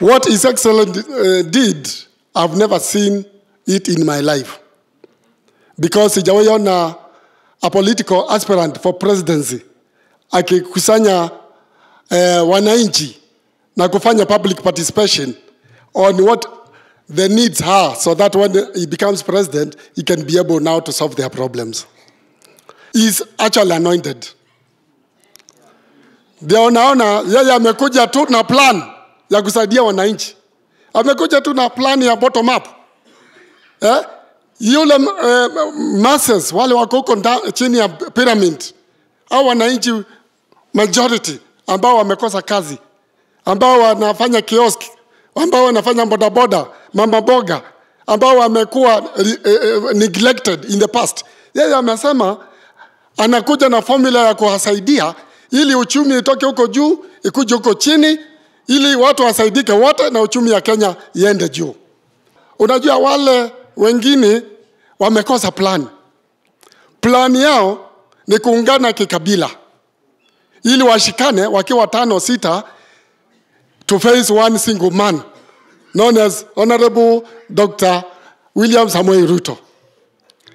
What His Excellency uh, eh, did, I've never seen it in my life. Because sijawahi ona a political aspirant for presidency akikusanya uh, wananchi na kufanya public participation on what the needs are so that when he becomes president he can be able now to solve their problems. He's actually anointed. Ndio unaona yeye amekuja tu na plan ya kusaidia wananchi. Amekuja tu na plani ya bottom up eh? Yule eh, masses wale wako huko chini ya pyramid au wananchi majority ambao wamekosa kazi, ambao wanafanya kioski, ambao wanafanya bodaboda, mama boga, ambao wamekuwa eh, eh, neglected in the past. Yeye amesema anakuja na formula ya kuwasaidia ili uchumi itoke huko juu ikuje huko chini ili watu wasaidike wote na uchumi ya Kenya iende juu. Unajua wale wengine wamekosa plani. Plani yao ni kuungana kikabila ili washikane wakiwa tano sita to face one single man known as Honorable Dr. William Samoei Ruto.